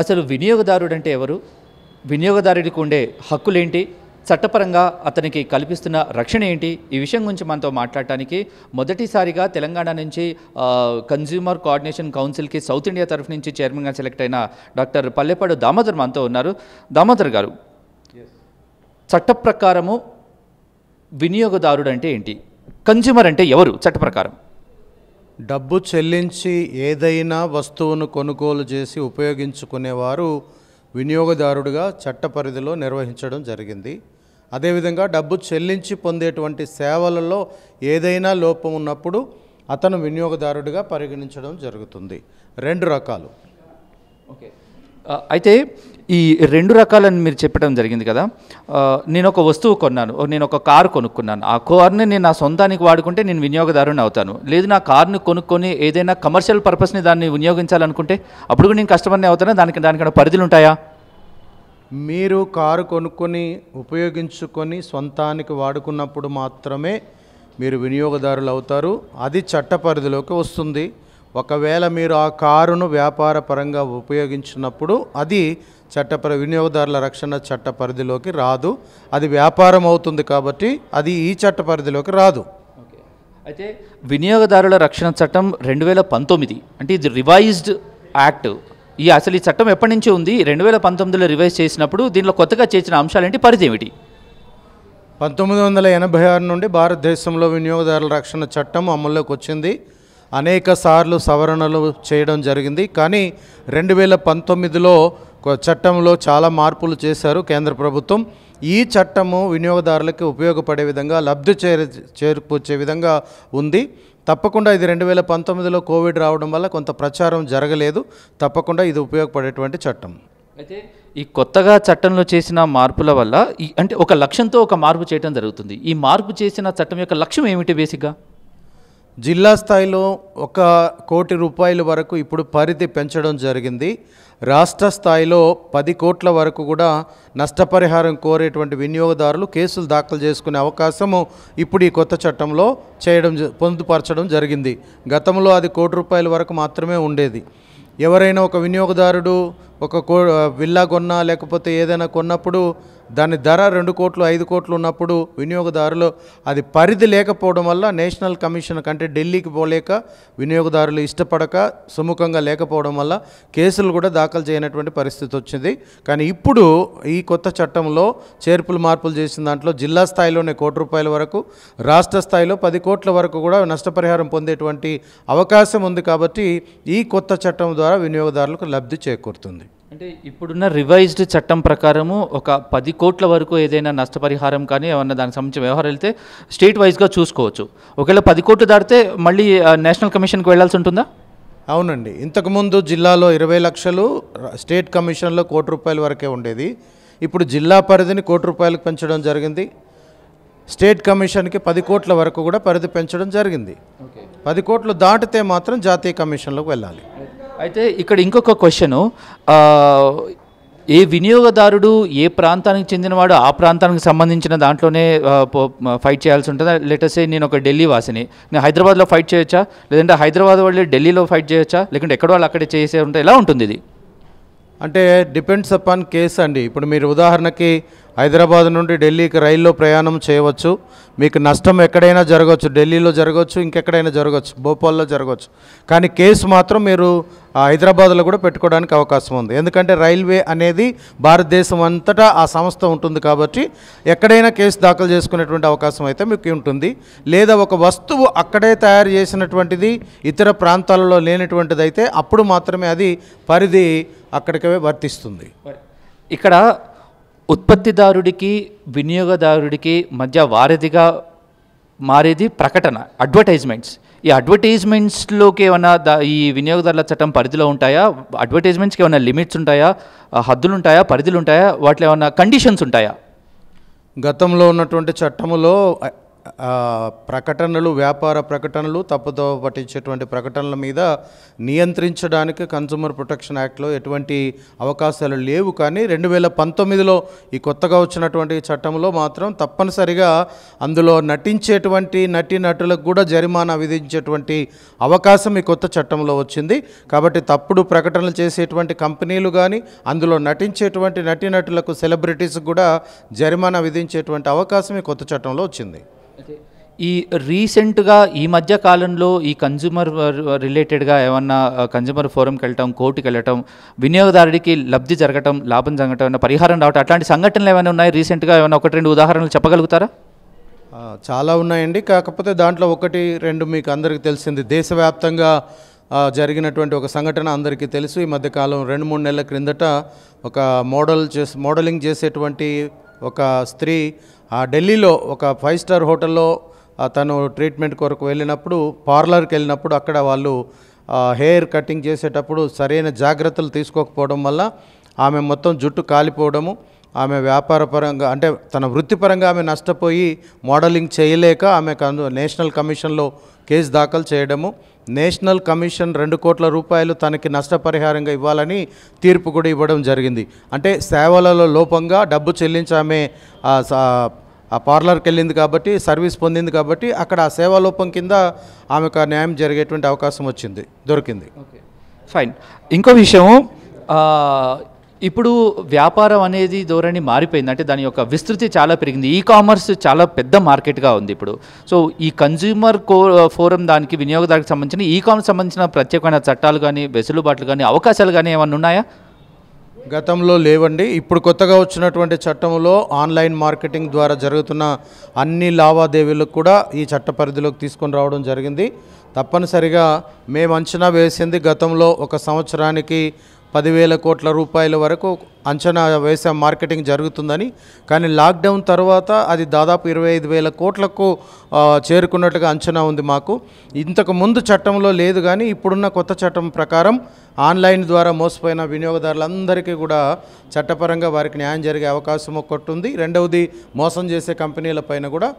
అసలు వినియోగదారుడు అంటే ఎవరు వినియోగదారుడికి ఉండే హక్కులేంటి చట్టపరంగా అతనికి కల్పిస్తున్న రక్షణ ఏంటి ఈ విషయం గురించి మనతో మాట్లాడటానికి మొదటిసారిగా తెలంగాణ నుంచి కన్జ్యూమర్ కోఆర్డినేషన్ కౌన్సిల్కి సౌత్ ఇండియా తరఫు నుంచి చైర్మన్గా సెలెక్ట్ అయిన డాక్టర్ పల్లెపాడు దామోదర్ మనతో ఉన్నారు దామోదర్ గారు చట్ట ప్రకారము వినియోగదారుడు అంటే ఏంటి కన్జ్యూమర్ అంటే ఎవరు చట్ట ప్రకారం డబ్బు చెల్లించి ఏదైనా వస్తువును కొనుగోలు చేసి ఉపయోగించుకునేవారు వినియోగదారుడిగా చట్టపరిధిలో నిర్వహించడం జరిగింది అదేవిధంగా డబ్బు చెల్లించి పొందేటువంటి సేవలలో ఏదైనా లోపం ఉన్నప్పుడు అతను వినియోగదారుడిగా పరిగణించడం జరుగుతుంది రెండు రకాలు ఓకే అయితే ఈ రెండు రకాలని మీరు చెప్పడం జరిగింది కదా నేను ఒక వస్తువు కొన్నాను నేను ఒక కారు కొనుక్కున్నాను ఆ కార్ని నేను నా సొంతానికి వాడుకుంటే నేను వినియోగదారుని అవుతాను లేదు నా కార్ని కొనుక్కొని ఏదైనా కమర్షియల్ పర్పస్ని దాన్ని వినియోగించాలనుకుంటే అప్పుడు నేను కస్టమర్ని అవుతాను దానికి దానికన్నా పరిధులు ఉంటాయా మీరు కారు కొనుక్కొని ఉపయోగించుకొని సొంతానికి వాడుకున్నప్పుడు మాత్రమే మీరు వినియోగదారులు అవుతారు అది చట్ట పరిధిలోకి వస్తుంది ఒకవేళ మీరు ఆ కారును వ్యాపార పరంగా ఉపయోగించినప్పుడు అది చట్టపర వినియోగదారుల రక్షణ చట్ట పరిధిలోకి రాదు అది వ్యాపారం అవుతుంది కాబట్టి అది ఈ చట్ట పరిధిలోకి రాదు అయితే వినియోగదారుల రక్షణ చట్టం రెండు వేల పంతొమ్మిది అంటే ఇది రివైజ్డ్ యాక్ట్ ఈ అసలు ఈ చట్టం ఎప్పటి నుంచి ఉంది రెండు వేల పంతొమ్మిదిలో రివైజ్ చేసినప్పుడు దీనిలో కొత్తగా చేసిన ఏంటి పరిధి ఏమిటి పంతొమ్మిది వందల ఎనభై ఆరు నుండి భారతదేశంలో వినియోగదారుల రక్షణ చట్టం అమల్లోకి వచ్చింది అనేక సార్లు సవరణలు చేయడం జరిగింది కానీ రెండు వేల పంతొమ్మిదిలో చట్టంలో చాలా మార్పులు చేశారు కేంద్ర ప్రభుత్వం ఈ చట్టము వినియోగదారులకు ఉపయోగపడే విధంగా లబ్ధి చేరు చేరుకొచ్చే విధంగా ఉంది తప్పకుండా ఇది రెండు వేల పంతొమ్మిదిలో కోవిడ్ రావడం వల్ల కొంత ప్రచారం జరగలేదు తప్పకుండా ఇది ఉపయోగపడేటువంటి చట్టం అయితే ఈ కొత్తగా చట్టంలో చేసిన మార్పుల వల్ల అంటే ఒక లక్ష్యంతో ఒక మార్పు చేయడం జరుగుతుంది ఈ మార్పు చేసిన చట్టం యొక్క లక్ష్యం ఏమిటి బేసిక్గా జిల్లా స్థాయిలో ఒక కోటి రూపాయల వరకు ఇప్పుడు పరిధి పెంచడం జరిగింది రాష్ట్ర స్థాయిలో పది కోట్ల వరకు కూడా నష్టపరిహారం కోరేటువంటి వినియోగదారులు కేసులు దాఖలు చేసుకునే అవకాశము ఇప్పుడు ఈ కొత్త చట్టంలో చేయడం పొందుపరచడం జరిగింది గతంలో అది కోటి రూపాయల వరకు మాత్రమే ఉండేది ఎవరైనా ఒక వినియోగదారుడు ఒక కో విల్లా కొన్నా లేకపోతే ఏదైనా కొన్నప్పుడు దాని ధర రెండు కోట్లు ఐదు కోట్లు ఉన్నప్పుడు వినియోగదారులు అది పరిధి లేకపోవడం వల్ల నేషనల్ కమిషన్ కంటే ఢిల్లీకి పోలేక వినియోగదారులు ఇష్టపడక సుముఖంగా లేకపోవడం వల్ల కేసులు కూడా దాఖలు చేయనటువంటి పరిస్థితి వచ్చింది కానీ ఇప్పుడు ఈ కొత్త చట్టంలో చేర్పులు మార్పులు చేసిన దాంట్లో జిల్లా స్థాయిలోనే కోటి రూపాయల వరకు రాష్ట్ర స్థాయిలో పది కోట్ల వరకు కూడా నష్టపరిహారం పొందేటువంటి అవకాశం ఉంది కాబట్టి ఈ కొత్త చట్టం ద్వారా వినియోగదారులకు లబ్ధి చేకూరుతుంది అంటే ఇప్పుడున్న రివైజ్డ్ చట్టం ప్రకారము ఒక పది కోట్ల వరకు ఏదైనా నష్టపరిహారం కానీ ఏమన్నా దానికి సంబంధించిన వ్యవహారాలు వెళ్తే స్టేట్ వైజ్గా చూసుకోవచ్చు ఒకవేళ పది కోట్లు దాటితే మళ్ళీ నేషనల్ కమిషన్కి వెళ్లాల్సి ఉంటుందా అవునండి ఇంతకుముందు జిల్లాలో ఇరవై లక్షలు స్టేట్ కమిషన్లో కోటి రూపాయల వరకే ఉండేది ఇప్పుడు జిల్లా పరిధిని కోటి రూపాయలకు పెంచడం జరిగింది స్టేట్ కమిషన్కి పది కోట్ల వరకు కూడా పరిధి పెంచడం జరిగింది పది కోట్లు దాటితే మాత్రం జాతీయ కమిషన్లోకి వెళ్ళాలి అయితే ఇక్కడ ఇంకొక క్వశ్చను ఏ వినియోగదారుడు ఏ ప్రాంతానికి చెందినవాడు ఆ ప్రాంతానికి సంబంధించిన దాంట్లోనే ఫైట్ చేయాల్సి ఉంటుంది లేటెస్ట్ నేను ఒక ఢిల్లీ వాసిని నేను హైదరాబాద్లో ఫైట్ చేయొచ్చా లేదంటే హైదరాబాద్ వాళ్ళు ఢిల్లీలో ఫైట్ చేయొచ్చా లేకుంటే ఎక్కడ వాళ్ళు అక్కడే చేసే ఉంటే ఎలా ఉంటుంది ఇది అంటే డిపెండ్స్ అపాన్ కేస్ అండి ఇప్పుడు మీరు ఉదాహరణకి హైదరాబాద్ నుండి ఢిల్లీకి రైల్లో ప్రయాణం చేయవచ్చు మీకు నష్టం ఎక్కడైనా జరగవచ్చు ఢిల్లీలో జరగవచ్చు ఇంకెక్కడైనా జరగవచ్చు భోపాల్లో జరగవచ్చు కానీ కేసు మాత్రం మీరు హైదరాబాద్లో కూడా పెట్టుకోవడానికి అవకాశం ఉంది ఎందుకంటే రైల్వే అనేది భారతదేశం అంతటా ఆ సంస్థ ఉంటుంది కాబట్టి ఎక్కడైనా కేసు దాఖలు చేసుకునేటువంటి అవకాశం అయితే మీకు ఉంటుంది లేదా ఒక వస్తువు అక్కడే తయారు చేసినటువంటిది ఇతర ప్రాంతాలలో లేనటువంటిది అయితే అప్పుడు మాత్రమే అది పరిధి అక్కడికే వర్తిస్తుంది ఇక్కడ ఉత్పత్తిదారుడికి వినియోగదారుడికి మధ్య వారధిగా మారేది ప్రకటన అడ్వర్టైజ్మెంట్స్ ఈ అడ్వర్టైజ్మెంట్స్లోకి ఏమైనా ఈ వినియోగదారుల చట్టం పరిధిలో ఉంటాయా అడ్వర్టైజ్మెంట్స్కి ఏమైనా లిమిట్స్ ఉంటాయా హద్దులు ఉంటాయా పరిధులు ఉంటాయా వాటిలో ఏమైనా కండిషన్స్ ఉంటాయా గతంలో ఉన్నటువంటి చట్టములో ప్రకటనలు వ్యాపార ప్రకటనలు తప్పుదోవ పట్టించేటువంటి ప్రకటనల మీద నియంత్రించడానికి కన్సూమర్ ప్రొటెక్షన్ యాక్ట్లో ఎటువంటి అవకాశాలు లేవు కానీ రెండు వేల పంతొమ్మిదిలో ఈ కొత్తగా వచ్చినటువంటి చట్టంలో మాత్రం తప్పనిసరిగా అందులో నటించేటువంటి నటి నటులకు కూడా జరిమానా విధించేటువంటి అవకాశం ఈ కొత్త చట్టంలో వచ్చింది కాబట్టి తప్పుడు ప్రకటనలు చేసేటువంటి కంపెనీలు కానీ అందులో నటించేటువంటి నటీనటులకు సెలబ్రిటీస్ కూడా జరిమానా విధించేటువంటి అవకాశం ఈ కొత్త చట్టంలో వచ్చింది ఈ రీసెంట్గా ఈ మధ్య కాలంలో ఈ కన్జ్యూమర్ రిలేటెడ్గా ఏమన్నా కన్జ్యూమర్ ఫోరంకి వెళ్ళటం కోర్టుకి వెళ్ళటం వినియోగదారుడికి లబ్ధి జరగటం లాభం జరగటం పరిహారం రావటం అట్లాంటి సంఘటనలు ఏమైనా ఉన్నాయి రీసెంట్గా ఏమైనా ఒకటి రెండు ఉదాహరణలు చెప్పగలుగుతారా చాలా ఉన్నాయండి కాకపోతే దాంట్లో ఒకటి రెండు మీకు అందరికీ తెలిసింది దేశవ్యాప్తంగా జరిగినటువంటి ఒక సంఘటన అందరికీ తెలుసు ఈ మధ్యకాలం రెండు మూడు నెలల క్రిందట ఒక మోడల్ చేసి మోడలింగ్ చేసేటువంటి ఒక స్త్రీ ఆ ఢిల్లీలో ఒక ఫైవ్ స్టార్ హోటల్లో తను ట్రీట్మెంట్ కొరకు వెళ్ళినప్పుడు పార్లర్కి వెళ్ళినప్పుడు అక్కడ వాళ్ళు హెయిర్ కటింగ్ చేసేటప్పుడు సరైన జాగ్రత్తలు తీసుకోకపోవడం వల్ల ఆమె మొత్తం జుట్టు కాలిపోవడము ఆమె వ్యాపారపరంగా అంటే తన వృత్తిపరంగా ఆమె నష్టపోయి మోడలింగ్ చేయలేక ఆమె నేషనల్ కమిషన్లో కేసు దాఖలు చేయడము నేషనల్ కమిషన్ రెండు కోట్ల రూపాయలు తనకి నష్టపరిహారంగా ఇవ్వాలని తీర్పు కూడా ఇవ్వడం జరిగింది అంటే సేవలలో లోపంగా డబ్బు చెల్లించామే ఆ పార్లర్కి వెళ్ళింది కాబట్టి సర్వీస్ పొందింది కాబట్టి అక్కడ ఆ సేవాలోపం కింద ఆమెకు న్యాయం జరిగేటువంటి అవకాశం వచ్చింది దొరికింది ఫైన్ ఇంకో విషయం ఇప్పుడు వ్యాపారం అనేది ధోరణి మారిపోయింది అంటే దాని యొక్క విస్తృతి చాలా పెరిగింది ఈ కామర్స్ చాలా పెద్ద మార్కెట్గా ఉంది ఇప్పుడు సో ఈ కన్జ్యూమర్ కో ఫోరం దానికి వినియోగదారుకి సంబంధించిన ఈ కామర్స్ సంబంధించిన ప్రత్యేకమైన చట్టాలు కానీ వెసులుబాట్లు కానీ అవకాశాలు కానీ ఏమన్నా ఉన్నాయా గతంలో లేవండి ఇప్పుడు కొత్తగా వచ్చినటువంటి చట్టంలో ఆన్లైన్ మార్కెటింగ్ ద్వారా జరుగుతున్న అన్ని లావాదేవీలకు కూడా ఈ చట్ట పరిధిలోకి తీసుకొని రావడం జరిగింది తప్పనిసరిగా మేము అంచనా వేసింది గతంలో ఒక సంవత్సరానికి పదివేల కోట్ల రూపాయల వరకు అంచనా వేసే మార్కెటింగ్ జరుగుతుందని కానీ లాక్డౌన్ తర్వాత అది దాదాపు ఇరవై ఐదు వేల కోట్లకు చేరుకున్నట్టుగా అంచనా ఉంది మాకు ఇంతకు ముందు చట్టంలో లేదు కానీ ఇప్పుడున్న కొత్త చట్టం ప్రకారం ఆన్లైన్ ద్వారా మోసపోయిన వినియోగదారులందరికీ కూడా చట్టపరంగా వారికి న్యాయం జరిగే అవకాశం ఒకటి ఉంది రెండవది మోసం చేసే కంపెనీలపైన కూడా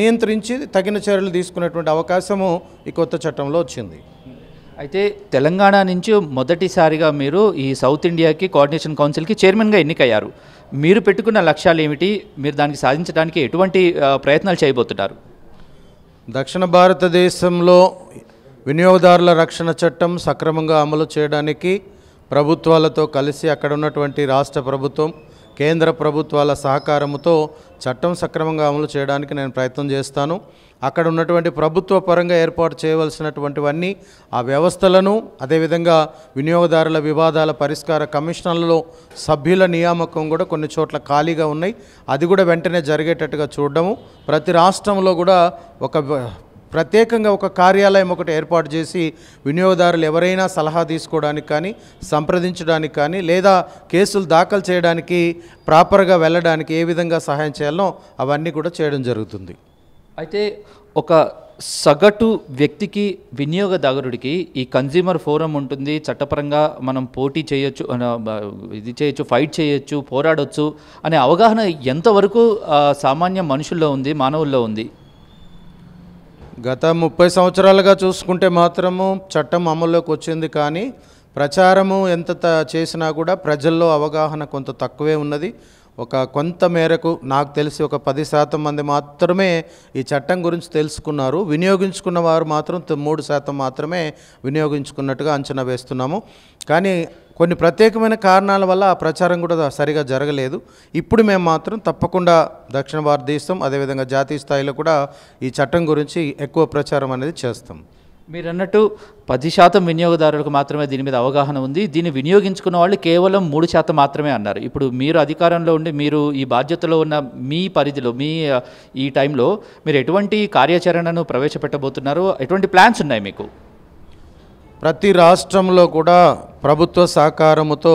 నియంత్రించి తగిన చర్యలు తీసుకునేటువంటి అవకాశము ఈ కొత్త చట్టంలో వచ్చింది అయితే తెలంగాణ నుంచి మొదటిసారిగా మీరు ఈ సౌత్ ఇండియాకి కోఆర్డినేషన్ కౌన్సిల్కి చైర్మన్గా ఎన్నికయ్యారు మీరు పెట్టుకున్న లక్ష్యాలు ఏమిటి మీరు దానికి సాధించడానికి ఎటువంటి ప్రయత్నాలు చేయబోతున్నారు దక్షిణ భారతదేశంలో వినియోగదారుల రక్షణ చట్టం సక్రమంగా అమలు చేయడానికి ప్రభుత్వాలతో కలిసి అక్కడ ఉన్నటువంటి రాష్ట్ర ప్రభుత్వం కేంద్ర ప్రభుత్వాల సహకారంతో చట్టం సక్రమంగా అమలు చేయడానికి నేను ప్రయత్నం చేస్తాను అక్కడ ఉన్నటువంటి ప్రభుత్వ పరంగా ఏర్పాటు చేయవలసినటువంటివన్నీ ఆ వ్యవస్థలను అదేవిధంగా వినియోగదారుల వివాదాల పరిష్కార కమిషనర్లలో సభ్యుల నియామకం కూడా కొన్ని చోట్ల ఖాళీగా ఉన్నాయి అది కూడా వెంటనే జరిగేటట్టుగా చూడడము ప్రతి రాష్ట్రంలో కూడా ఒక ప్రత్యేకంగా ఒక కార్యాలయం ఒకటి ఏర్పాటు చేసి వినియోగదారులు ఎవరైనా సలహా తీసుకోవడానికి కానీ సంప్రదించడానికి కానీ లేదా కేసులు దాఖలు చేయడానికి ప్రాపర్గా వెళ్ళడానికి ఏ విధంగా సహాయం చేయాలో అవన్నీ కూడా చేయడం జరుగుతుంది అయితే ఒక సగటు వ్యక్తికి వినియోగదారుడికి ఈ కన్జ్యూమర్ ఫోరం ఉంటుంది చట్టపరంగా మనం పోటీ చేయొచ్చు ఇది చేయొచ్చు ఫైట్ చేయొచ్చు పోరాడొచ్చు అనే అవగాహన ఎంతవరకు సామాన్య మనుషుల్లో ఉంది మానవుల్లో ఉంది గత ముప్పై సంవత్సరాలుగా చూసుకుంటే మాత్రము చట్టం అమల్లోకి వచ్చింది కానీ ప్రచారము ఎంత చేసినా కూడా ప్రజల్లో అవగాహన కొంత తక్కువే ఉన్నది ఒక కొంత మేరకు నాకు తెలిసి ఒక పది శాతం మంది మాత్రమే ఈ చట్టం గురించి తెలుసుకున్నారు వినియోగించుకున్న వారు మాత్రం మూడు శాతం మాత్రమే వినియోగించుకున్నట్టుగా అంచనా వేస్తున్నాము కానీ కొన్ని ప్రత్యేకమైన కారణాల వల్ల ఆ ప్రచారం కూడా సరిగా జరగలేదు ఇప్పుడు మేము మాత్రం తప్పకుండా దక్షిణ భారతదేశం అదేవిధంగా జాతీయ స్థాయిలో కూడా ఈ చట్టం గురించి ఎక్కువ ప్రచారం అనేది చేస్తాం మీరు అన్నట్టు పది శాతం వినియోగదారులకు మాత్రమే దీని మీద అవగాహన ఉంది దీన్ని వినియోగించుకున్న వాళ్ళు కేవలం మూడు శాతం మాత్రమే అన్నారు ఇప్పుడు మీరు అధికారంలో ఉండి మీరు ఈ బాధ్యతలో ఉన్న మీ పరిధిలో మీ ఈ టైంలో మీరు ఎటువంటి కార్యాచరణను ప్రవేశపెట్టబోతున్నారు ఎటువంటి ప్లాన్స్ ఉన్నాయి మీకు ప్రతి రాష్ట్రంలో కూడా ప్రభుత్వ సహకారముతో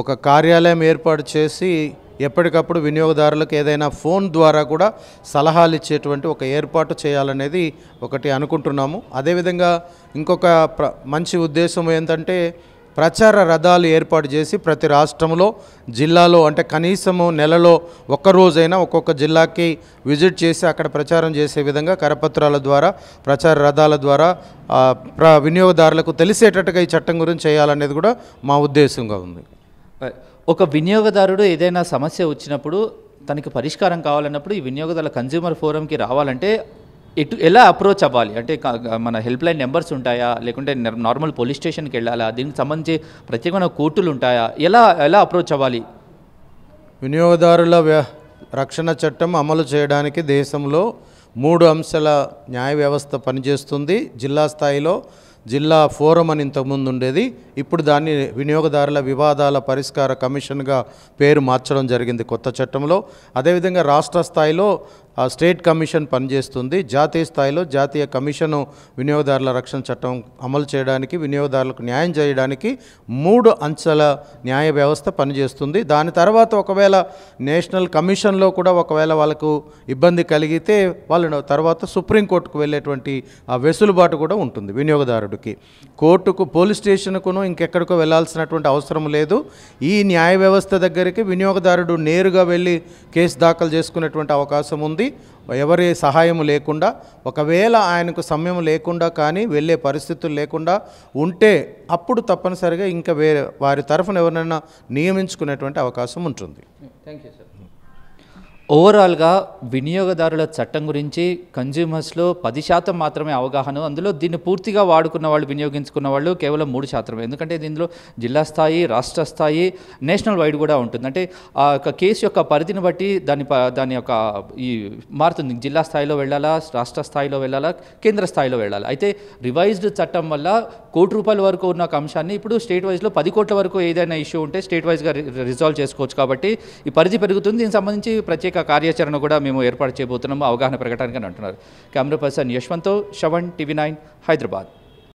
ఒక కార్యాలయం ఏర్పాటు చేసి ఎప్పటికప్పుడు వినియోగదారులకు ఏదైనా ఫోన్ ద్వారా కూడా సలహాలు ఇచ్చేటువంటి ఒక ఏర్పాటు చేయాలనేది ఒకటి అనుకుంటున్నాము అదేవిధంగా ఇంకొక ప్ర మంచి ఉద్దేశం ఏంటంటే ప్రచార రథాలు ఏర్పాటు చేసి ప్రతి రాష్ట్రంలో జిల్లాలో అంటే కనీసము నెలలో ఒక్కరోజైనా ఒక్కొక్క జిల్లాకి విజిట్ చేసి అక్కడ ప్రచారం చేసే విధంగా కరపత్రాల ద్వారా ప్రచార రథాల ద్వారా ప్ర వినియోగదారులకు తెలిసేటట్టుగా ఈ చట్టం గురించి చేయాలనేది కూడా మా ఉద్దేశంగా ఉంది ఒక వినియోగదారుడు ఏదైనా సమస్య వచ్చినప్పుడు తనకి పరిష్కారం కావాలన్నప్పుడు ఈ వినియోగదారుల కన్జ్యూమర్ ఫోరంకి రావాలంటే ఎటు ఎలా అప్రోచ్ అవ్వాలి అంటే మన హెల్ప్ లైన్ నెంబర్స్ ఉంటాయా లేకుంటే నార్మల్ పోలీస్ స్టేషన్కి వెళ్ళాలా దీనికి సంబంధించి ప్రత్యేకమైన కోర్టులు ఉంటాయా ఎలా ఎలా అప్రోచ్ అవ్వాలి వినియోగదారుల రక్షణ చట్టం అమలు చేయడానికి దేశంలో మూడు అంశాల న్యాయ వ్యవస్థ పనిచేస్తుంది జిల్లా స్థాయిలో జిల్లా ఫోరం అని ఇంతకుముందు ఉండేది ఇప్పుడు దాన్ని వినియోగదారుల వివాదాల పరిష్కార కమిషన్గా పేరు మార్చడం జరిగింది కొత్త చట్టంలో అదేవిధంగా రాష్ట్ర స్థాయిలో ఆ స్టేట్ కమిషన్ పనిచేస్తుంది జాతీయ స్థాయిలో జాతీయ కమిషను వినియోగదారుల రక్షణ చట్టం అమలు చేయడానికి వినియోగదారులకు న్యాయం చేయడానికి మూడు అంచెల న్యాయ వ్యవస్థ పనిచేస్తుంది దాని తర్వాత ఒకవేళ నేషనల్ కమిషన్లో కూడా ఒకవేళ వాళ్ళకు ఇబ్బంది కలిగితే వాళ్ళు తర్వాత సుప్రీంకోర్టుకు వెళ్ళేటువంటి ఆ వెసులుబాటు కూడా ఉంటుంది వినియోగదారుడికి కోర్టుకు పోలీస్ స్టేషన్కును ఇంకెక్కడికో వెళ్లాల్సినటువంటి అవసరం లేదు ఈ న్యాయ వ్యవస్థ దగ్గరికి వినియోగదారుడు నేరుగా వెళ్ళి కేసు దాఖలు చేసుకునేటువంటి అవకాశం ఉంది ఉంది ఎవరి సహాయం లేకుండా ఒకవేళ ఆయనకు సమయం లేకుండా కానీ వెళ్ళే పరిస్థితులు లేకుండా ఉంటే అప్పుడు తప్పనిసరిగా ఇంకా వేరే వారి తరఫున ఎవరినైనా నియమించుకునేటువంటి అవకాశం ఉంటుంది థ్యాంక్ యూ సార్ ఓవరాల్గా వినియోగదారుల చట్టం గురించి కన్జ్యూమర్స్లో పది శాతం మాత్రమే అవగాహన అందులో దీన్ని పూర్తిగా వాడుకున్న వాళ్ళు వినియోగించుకున్న వాళ్ళు కేవలం మూడు శాతమే ఎందుకంటే దీనిలో జిల్లా స్థాయి రాష్ట్ర స్థాయి నేషనల్ వైడ్ కూడా ఉంటుంది అంటే ఆ యొక్క కేసు యొక్క పరిధిని బట్టి దాని దాని యొక్క ఈ మారుతుంది జిల్లా స్థాయిలో వెళ్ళాలా రాష్ట్ర స్థాయిలో వెళ్ళాలా కేంద్ర స్థాయిలో వెళ్ళాలా అయితే రివైజ్డ్ చట్టం వల్ల కోటి రూపాయల వరకు ఉన్న ఒక అంశాన్ని ఇప్పుడు స్టేట్ వైజ్లో పది కోట్ల వరకు ఏదైనా ఇష్యూ ఉంటే స్టేట్ వైజ్గా రిజాల్వ్ చేసుకోవచ్చు కాబట్టి ఈ పరిధి పెరుగుతుంది దీనికి సంబంధించి ప్రత్యేక కార్యాచరణ కూడా మేము ఏర్పాటు చేయబోతున్నాము అవగాహన ప్రకటన అని అంటున్నారు కెమెరా పర్సన్ యశ్వంతో శవన్ టీవీ నైన్ హైదరాబాద్